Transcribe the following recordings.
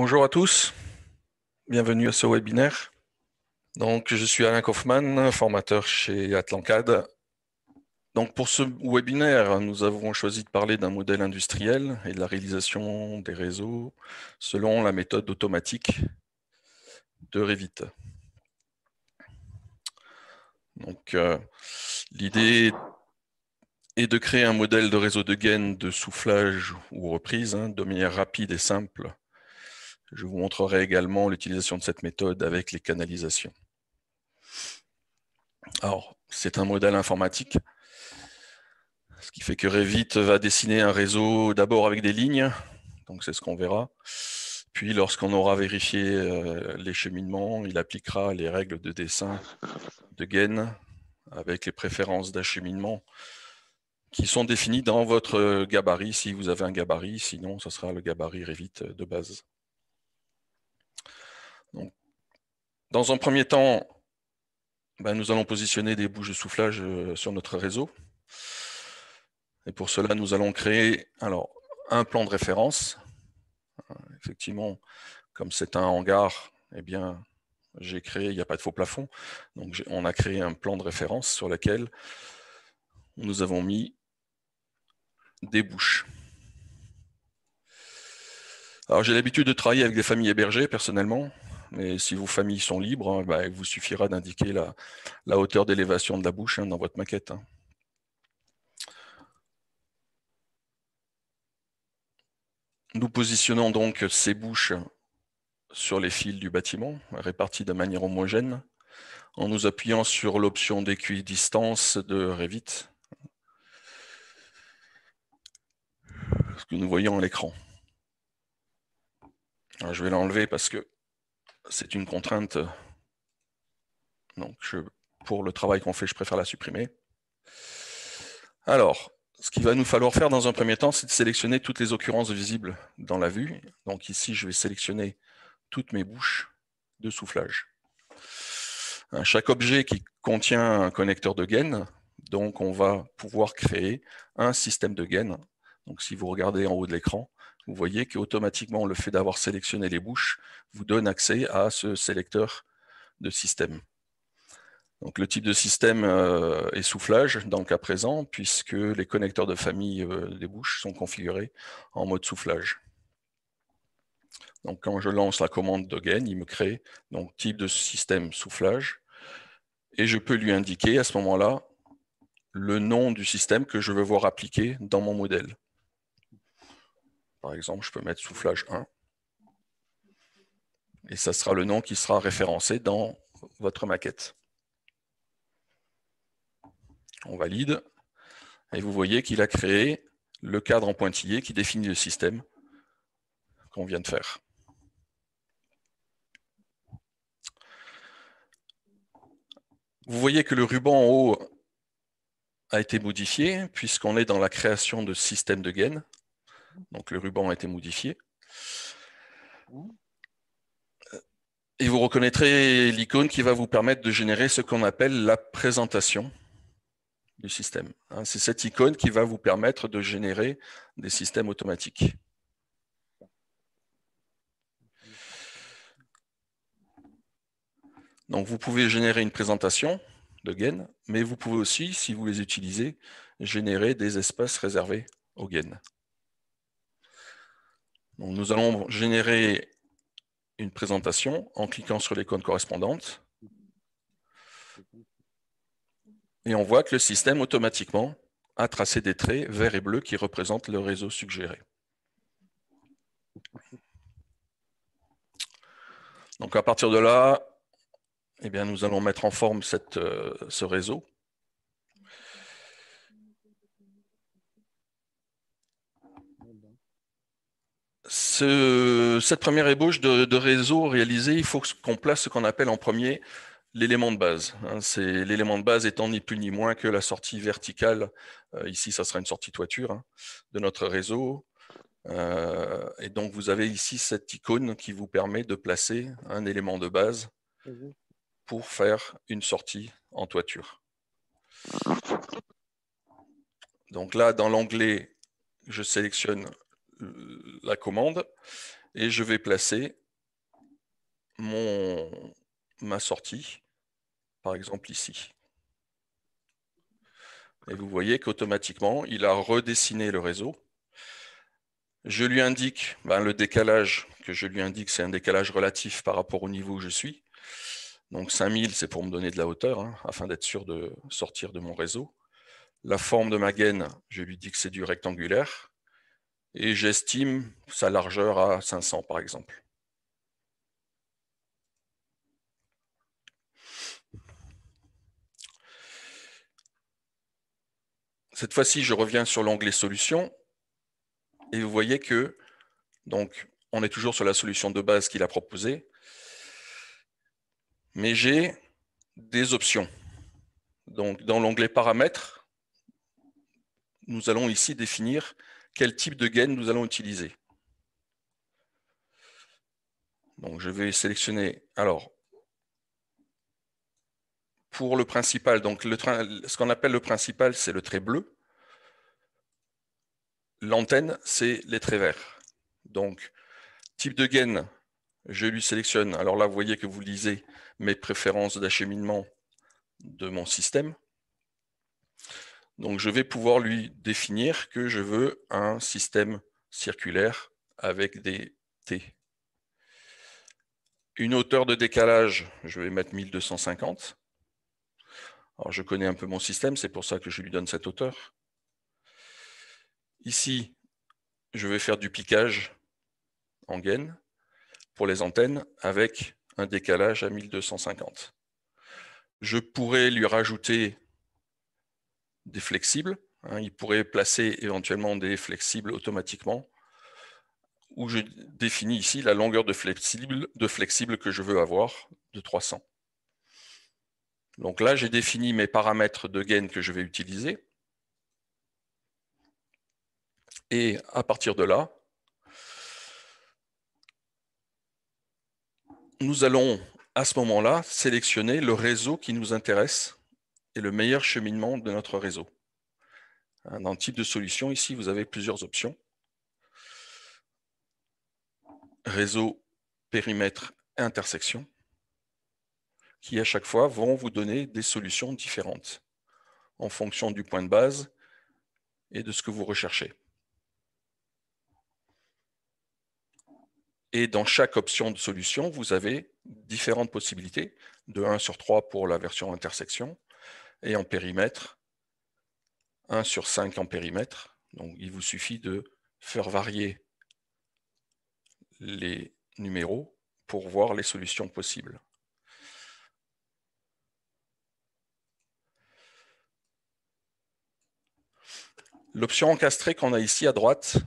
Bonjour à tous, bienvenue à ce webinaire. Donc, je suis Alain Kaufmann, formateur chez Atlancad. Donc, pour ce webinaire, nous avons choisi de parler d'un modèle industriel et de la réalisation des réseaux selon la méthode automatique de Revit. Donc, euh, l'idée est de créer un modèle de réseau de gaines de soufflage ou reprise hein, de manière rapide et simple je vous montrerai également l'utilisation de cette méthode avec les canalisations. Alors, c'est un modèle informatique, ce qui fait que Revit va dessiner un réseau d'abord avec des lignes, donc c'est ce qu'on verra. Puis, lorsqu'on aura vérifié euh, les cheminements, il appliquera les règles de dessin de gaine avec les préférences d'acheminement qui sont définies dans votre gabarit, si vous avez un gabarit, sinon ce sera le gabarit Revit de base. Dans un premier temps, ben, nous allons positionner des bouches de soufflage euh, sur notre réseau. Et pour cela, nous allons créer alors, un plan de référence. Euh, effectivement, comme c'est un hangar, eh bien, j'ai créé, il n'y a pas de faux plafond. Donc, on a créé un plan de référence sur lequel nous avons mis des bouches. Alors, j'ai l'habitude de travailler avec des familles hébergées, personnellement. Mais si vos familles sont libres, hein, bah, il vous suffira d'indiquer la, hauteur d'élévation de la bouche hein, dans votre maquette. Hein. Nous positionnons donc ces bouches sur les fils du bâtiment, répartis de manière homogène, en nous appuyant sur l'option d'équidistance de Revit, ce que nous voyons à l'écran. Je vais l'enlever parce que c'est une contrainte. Donc, pour le travail qu'on fait, je préfère la supprimer. Alors, ce qu'il va nous falloir faire dans un premier temps, c'est de sélectionner toutes les occurrences visibles dans la vue. Donc ici, je vais sélectionner toutes mes bouches de soufflage. Chaque objet qui contient un connecteur de gain, donc on va pouvoir créer un système de gain. Donc si vous regardez en haut de l'écran, vous voyez qu'automatiquement, le fait d'avoir sélectionné les bouches vous donne accès à ce sélecteur de système. Donc, le type de système euh, est soufflage dans le cas présent, puisque les connecteurs de famille euh, des bouches sont configurés en mode soufflage. Donc, quand je lance la commande Dogen, il me crée donc, type de système soufflage, et je peux lui indiquer à ce moment-là le nom du système que je veux voir appliqué dans mon modèle. Par exemple, je peux mettre soufflage 1. Et ça sera le nom qui sera référencé dans votre maquette. On valide. Et vous voyez qu'il a créé le cadre en pointillé qui définit le système qu'on vient de faire. Vous voyez que le ruban en haut a été modifié puisqu'on est dans la création de système de gaines. Donc le ruban a été modifié. Et vous reconnaîtrez l'icône qui va vous permettre de générer ce qu'on appelle la présentation du système. Hein, c'est cette icône qui va vous permettre de générer des systèmes automatiques. Donc vous pouvez générer une présentation de gaines, mais vous pouvez aussi, si vous les utilisez, générer des espaces réservés aux gaines nous allons générer une présentation en cliquant sur l'icône correspondante. Et on voit que le système automatiquement a tracé des traits verts et bleus qui représentent le réseau suggéré. Donc à partir de là, eh bien, nous allons mettre en forme euh, ce réseau cette première ébauche de, réseau réalisée, il faut qu'on place ce qu'on appelle en premier l'élément de base. Hein. c'est l'élément de base étant ni plus ni moins que la sortie verticale. Euh, ici, ça sera une sortie toiture hein, de notre réseau. Euh, et donc, vous avez ici cette icône qui vous permet de placer un élément de base mhm. pour faire une sortie en toiture. Donc là, dans l'onglet, je sélectionne la commande et je vais placer mon, ma sortie, par exemple ici. Et vous voyez qu'automatiquement, il a redessiné le réseau. Je lui indique ben, le décalage que je lui indique, c'est un décalage relatif par rapport au niveau où je suis. Donc 5000, c'est pour me donner de la hauteur, hein, afin d'être sûr de sortir de mon réseau. La forme de ma gaine, je lui dis que c'est du rectangulaire et j'estime sa largeur à 500 par exemple. Cette fois-ci, je reviens sur l'onglet solutions et vous voyez que donc on est toujours sur la solution de base qu'il a proposée, mais j'ai des options. Donc dans l'onglet paramètres, nous allons ici définir quel type de gain nous allons utiliser. Donc, je vais sélectionner. Alors, pour le principal, donc le ce qu'on appelle le principal, c'est le trait bleu. L'antenne, c'est les traits verts. Donc, type de gain, je lui sélectionne. Alors là, vous voyez que vous lisez mes préférences d'acheminement de mon système. Donc je vais pouvoir lui définir que je veux un système circulaire avec des T. Une hauteur de décalage, je vais mettre 1250. Alors je connais un peu mon système, c'est pour ça que je lui donne cette hauteur. Ici, je vais faire du piquage en gaine pour les antennes avec un décalage à 1250. Je pourrais lui rajouter des flexibles. Hein. il pourrait placer éventuellement des flexibles automatiquement, où je définis ici la longueur de flexible, que je veux avoir de 300. Donc là, j'ai défini mes paramètres de gain que je vais utiliser. Et à partir de là, nous allons à ce moment-là sélectionner le réseau qui nous intéresse le meilleur cheminement de notre réseau. Hein, dans le type de solution, ici, vous avez plusieurs options. Réseau, périmètre, intersection, qui à chaque fois vont vous donner des solutions différentes en fonction du point de base et de ce que vous recherchez. Et dans chaque option de solution, vous avez différentes possibilités, de 1 sur 3 pour la version intersection, et en périmètre, 1 sur 5 en périmètre. Donc il vous suffit de faire varier les numéros pour voir les solutions possibles. L'option encastrée qu'on a ici à droite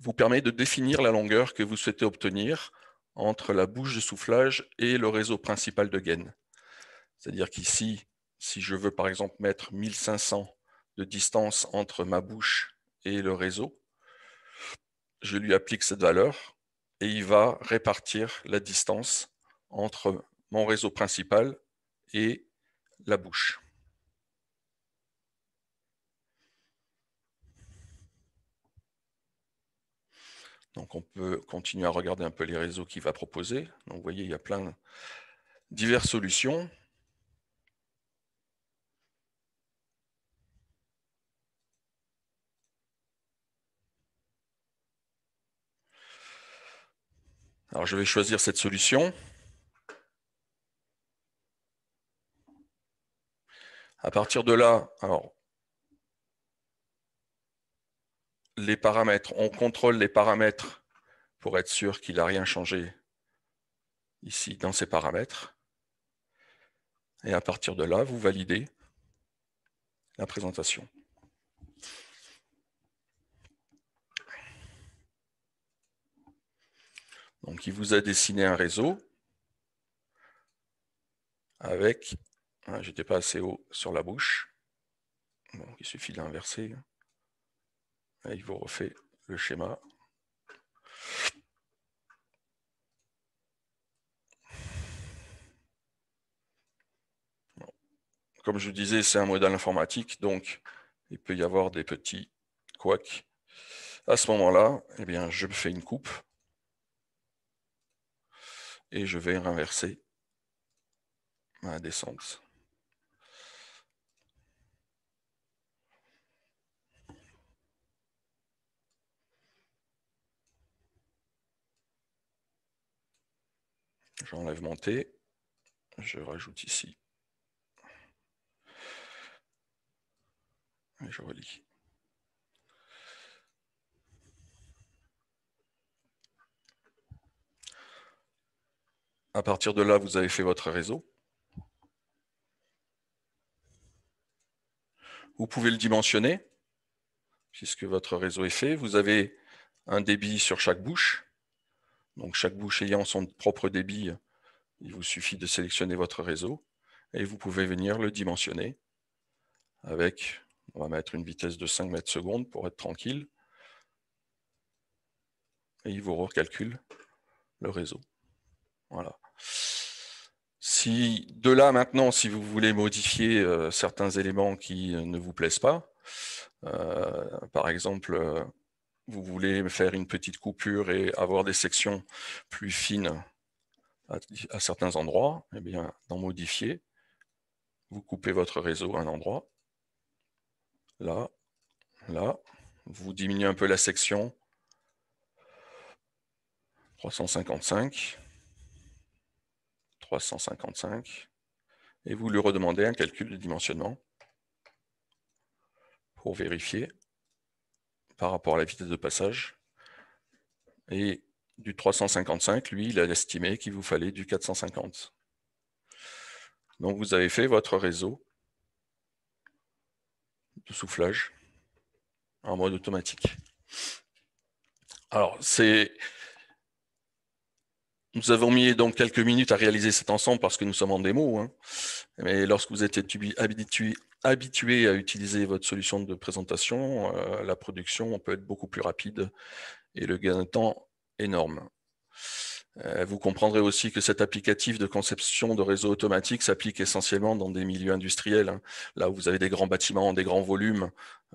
vous permet de définir la longueur que vous souhaitez obtenir entre la bouche de soufflage et le réseau principal de gaines. C'est-à-dire qu'ici, si je veux par exemple mettre 1500 de distance entre ma bouche et le réseau, je lui applique cette valeur et il va répartir la distance entre mon réseau principal et la bouche. Donc on peut continuer à regarder un peu les réseaux qu'il va proposer. Donc vous voyez, il y a plein de diverses solutions. Alors, je vais choisir cette solution. À partir de là, les paramètres, on contrôle les paramètres pour être sûr qu'il n'a rien changé ici dans ces paramètres. Et à partir de là, vous validez la présentation. Donc, il vous a dessiné un réseau avec, Je hein, j'étais pas assez haut sur la bouche, il suffit de l'inverser, il vous refait le schéma. Comme je disais, c'est un modèle informatique, donc il peut y avoir des petits couacs. À ce moment-là, eh bien, je fais une coupe et je vais renverser ma descente. J'enlève mon T, je rajoute ici, et je relis. À partir de là, vous avez fait votre réseau. Vous pouvez le dimensionner, puisque votre réseau est fait. Vous avez un débit sur chaque bouche. Donc chaque bouche ayant son propre débit, il vous suffit de sélectionner votre réseau et vous pouvez venir le dimensionner avec, on va mettre une vitesse de 5 mètres secondes pour être tranquille. Et il vous recalcule le réseau. Voilà de là maintenant, si vous voulez modifier euh, certains éléments qui euh, ne vous plaisent pas, euh, par exemple, vous voulez faire une petite coupure et avoir des sections plus fines à, certains endroits, et eh bien, dans modifier, vous coupez votre réseau à un endroit, là, là, vous diminuez un peu la section, 355, 355, et vous lui redemandez un calcul de dimensionnement pour vérifier par rapport à la vitesse de passage. Et du 355, lui, il a estimé qu'il vous fallait du 450. Donc, vous avez fait votre réseau de soufflage en mode automatique. Alors, c'est nous avons mis donc quelques minutes à réaliser cet ensemble parce que nous sommes en démo. Hein. Mais lorsque vous êtes habitué, à utiliser votre solution de présentation, euh, la production peut être beaucoup plus rapide et le gain de temps énorme. Euh, vous comprendrez aussi que cet applicatif de conception de réseau automatique s'applique essentiellement dans des milieux industriels, hein. là où vous avez des grands bâtiments, des grands volumes.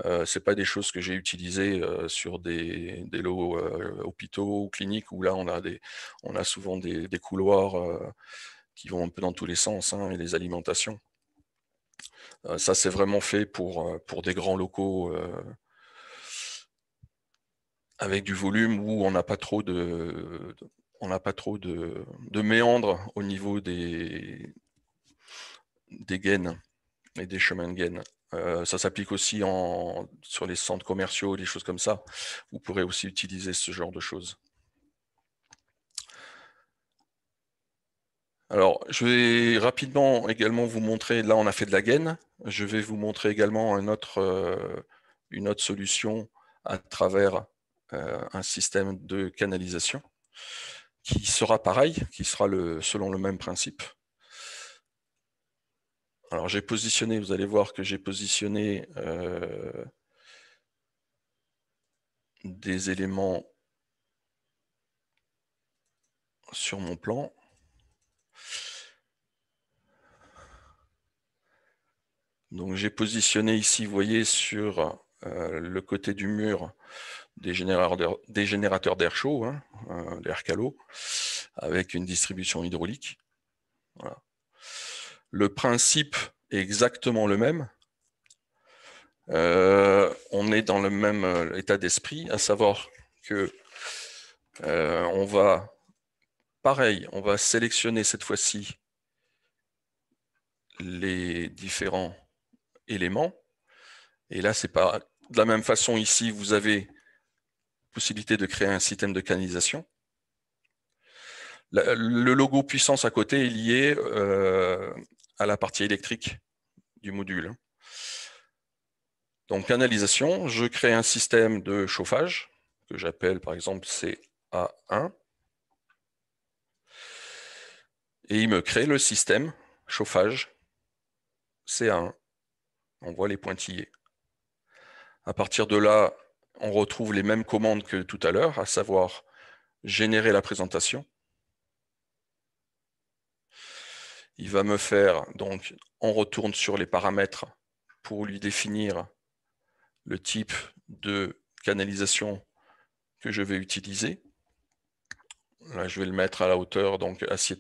Euh, c'est Ce n'est pas des choses que j'ai utilisées euh, sur des, lots hôpitaux ou cliniques, où là, on a, des, on a souvent des, couloirs qui vont un peu dans tous les sens, hein, et des alimentations. ça, c'est vraiment fait pour, pour des grands locaux avec du volume où on n'a pas trop de on n'a pas trop de, méandres au niveau des, gaines et des chemins de gaines. Euh, ça s'applique aussi sur les centres commerciaux, des choses comme ça. Vous pourrez aussi utiliser ce genre de choses. Alors, je vais rapidement également vous montrer, là on a fait de la gaine, je vais vous montrer également euh, une autre solution à travers euh, un système de canalisation qui sera pareil, qui sera le, selon le même principe. Alors j'ai positionné, vous allez voir que j'ai positionné euh, des éléments sur mon plan. Donc j'ai positionné ici, vous voyez, sur euh, le côté du mur, des générateurs d'air chaud, hein, l'air euh, calot, avec une distribution hydraulique. Le principe est exactement le même. Euh, on est dans le même euh, état d'esprit, à savoir que on va, pareil, on va sélectionner cette fois-ci les différents éléments. Et là, c'est pas de la même façon ici, vous avez possibilité de créer un système de canalisation. Le logo puissance à côté est lié euh, à la partie électrique du module. Hein. Donc, canalisation, je crée un système de chauffage que j'appelle par exemple CA1. Et il me crée le système chauffage CA1. On voit les pointillés. À partir de là, on retrouve les mêmes commandes que tout à l'heure, à savoir générer la présentation. Il va me faire, donc, on retourne sur les paramètres pour lui définir le type de canalisation que je vais utiliser. Là, je vais le mettre à la hauteur, donc acier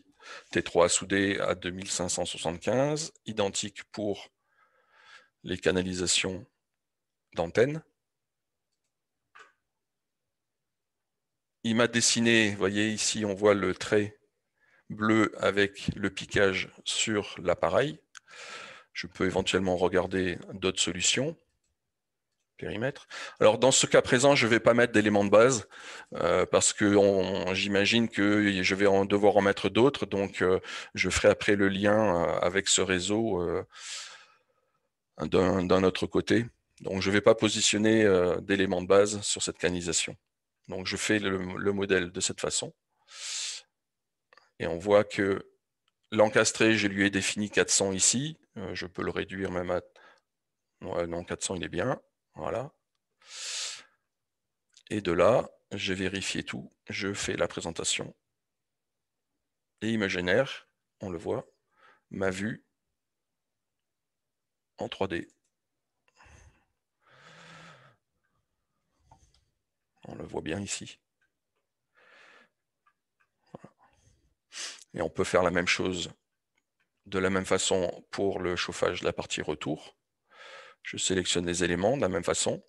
T3 soudé à 2575, identique pour les canalisations d'antenne. il m'a dessiné, vous voyez ici, on voit le trait bleu avec le piquage sur l'appareil. Je peux éventuellement regarder d'autres solutions. Périmètre. Alors dans ce cas présent, je ne vais pas mettre d'éléments de base euh, parce que j'imagine que je vais devoir en mettre d'autres. Donc euh, je ferai après le lien euh, avec ce réseau d'un autre côté. Donc je ne vais pas positionner d'éléments de base sur cette canisation. Donc je fais le, modèle de cette façon. Et on voit que l'encastré, je lui ai défini 400 ici. Euh, je peux le réduire même à... non, 400, il est bien. Voilà. Et de là, j'ai vérifié tout. Je fais la présentation. Et il me génère, on le voit, ma vue en 3D. On le voit bien ici. Et on peut faire la même chose de la même façon pour le chauffage de la partie retour. Je sélectionne les éléments de la même façon.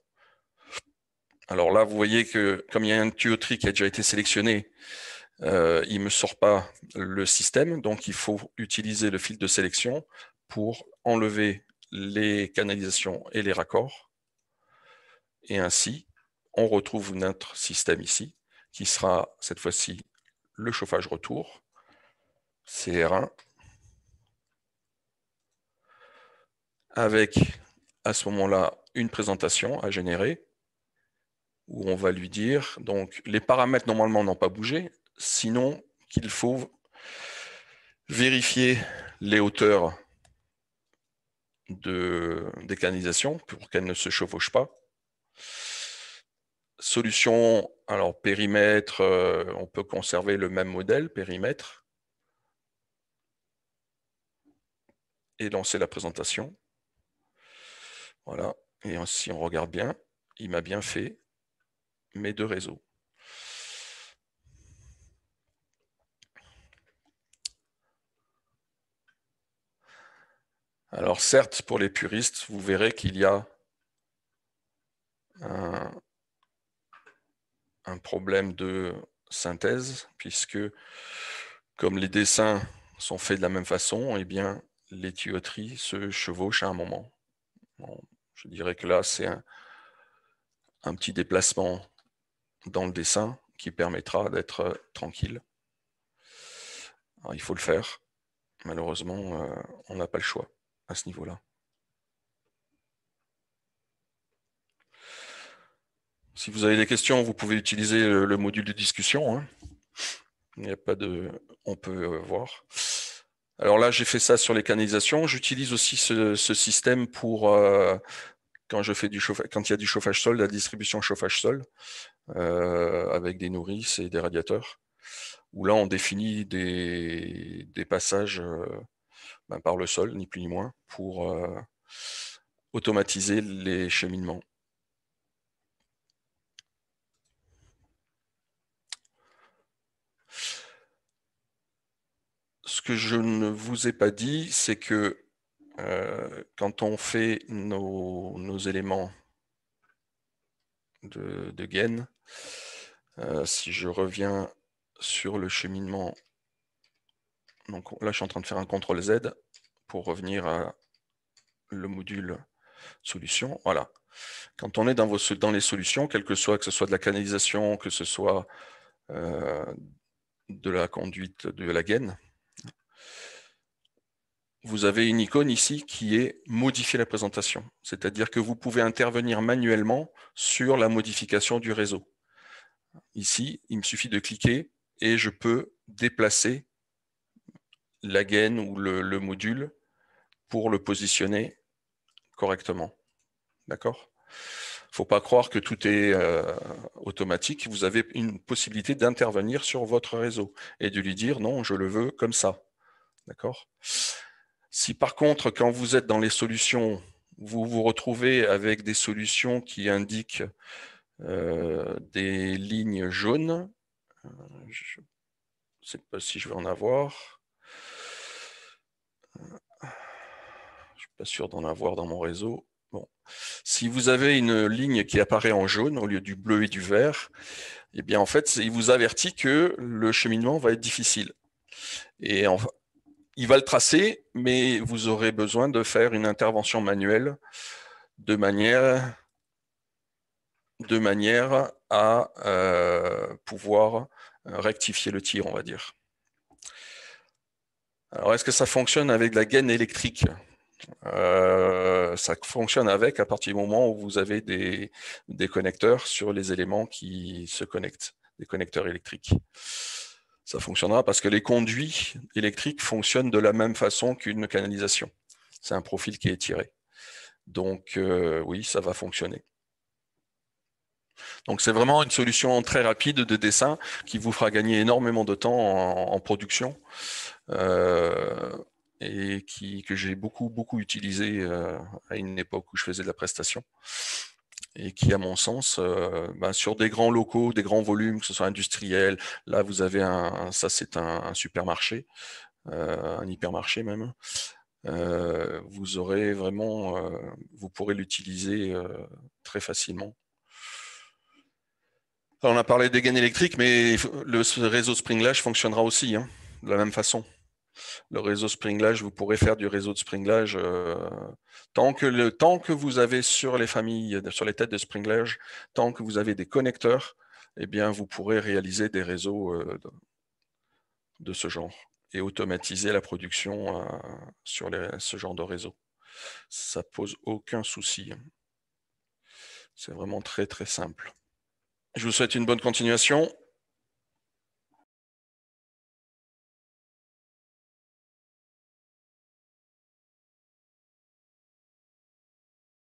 Alors là, vous voyez que comme il y a un tuyauterie qui a déjà été sélectionné, euh, il ne me sort pas le système, donc il faut utiliser le fil de sélection pour enlever les canalisations et les raccords. Et ainsi, on retrouve notre système ici, qui sera cette fois-ci le chauffage retour, CR1, avec à ce moment-là une présentation à générer où on va lui dire donc les paramètres normalement n'ont pas bougé, sinon qu'il faut vérifier les hauteurs de, des canalisations pour qu'elles ne se chevauchent pas. Solution, alors périmètre, euh, on peut conserver le même modèle, périmètre, et lancer la présentation. Voilà, et si on regarde bien, il m'a bien fait mes deux réseaux. Alors certes, pour les puristes, vous verrez qu'il y a un, un problème de synthèse, puisque comme les dessins sont faits de la même façon, et eh bien, les tuyauteries se chevauchent à un moment. je dirais que là, c'est un, petit déplacement dans le dessin qui permettra d'être euh, tranquille. il faut le faire. Malheureusement, euh, on n'a pas le choix à ce niveau-là. Si vous avez des questions, vous pouvez utiliser le, module de discussion. Hein. Il n'y a pas de. On peut euh, voir. Alors là, j'ai fait ça sur les canalisations. J'utilise aussi ce, système pour euh, quand je fais du quand il y a du chauffage sol, la distribution chauffage sol, euh, avec des nourrices et des radiateurs, où là on définit des, passages ben, par le sol, ni plus ni moins, pour automatiser les cheminements. Ce que je ne vous ai pas dit, c'est que euh, quand on fait nos, éléments de, de gain, euh, si je reviens sur le cheminement, donc là je suis en train de faire un CTRL Z pour revenir à le module solution. Voilà. Quand on est dans, les solutions, quel que soit que ce soit de la canalisation, que ce soit euh, de la conduite de la gaine, vous avez une icône ici qui est modifier la présentation, c'est-à-dire que vous pouvez intervenir manuellement sur la modification du réseau. Ici, il me suffit de cliquer et je peux déplacer la gaine ou le, module pour le positionner correctement. D'accord Il ne faut pas croire que tout est euh, automatique. Vous avez une possibilité d'intervenir sur votre réseau et de lui dire non, je le veux comme ça. D'accord Si par contre, quand vous êtes dans les solutions, vous vous retrouvez avec des solutions qui indiquent euh, des lignes jaunes, euh, je ne sais pas si je vais en avoir. Je ne suis pas sûr d'en avoir dans mon réseau. Bon. Si vous avez une ligne qui apparaît en jaune au lieu du bleu et du vert, et eh bien en fait, il vous avertit que le cheminement va être difficile. Et en, il va le tracer, mais vous aurez besoin de faire une intervention manuelle de manière, de manière à euh, pouvoir rectifier le tir, on va dire. Alors, est-ce que ça fonctionne avec la gaine électrique euh, ça fonctionne avec à partir du moment où vous avez des, des connecteurs sur les éléments qui se connectent, des connecteurs électriques ça fonctionnera parce que les conduits électriques fonctionnent de la même façon qu'une canalisation. C'est un profil qui est tiré. Donc euh, oui, ça va fonctionner. Donc c'est vraiment une solution très rapide de dessin qui vous fera gagner énormément de temps en, production euh, et qui, que j'ai beaucoup beaucoup utilisé euh, à une époque où je faisais de la prestation et qui, à mon sens, euh, bah, sur des grands locaux, des grands volumes, que ce soit industriel, là vous avez un, ça c'est un, supermarché, euh, un hypermarché même. Euh, vous aurez vraiment, vous pourrez l'utiliser très facilement. on a parlé des gaines électriques, mais le réseau Springlash fonctionnera aussi hein, de la même façon le réseau Springlage, vous pourrez faire du réseau de Springlage. Euh, tant, que le, que vous avez sur les familles, sur les têtes de Springlage, tant que vous avez des connecteurs, eh bien, vous pourrez réaliser des réseaux euh, de, ce genre et automatiser la production euh, sur ce genre de réseau. Ça pose aucun souci. C'est vraiment très très simple. Je vous souhaite une bonne continuation.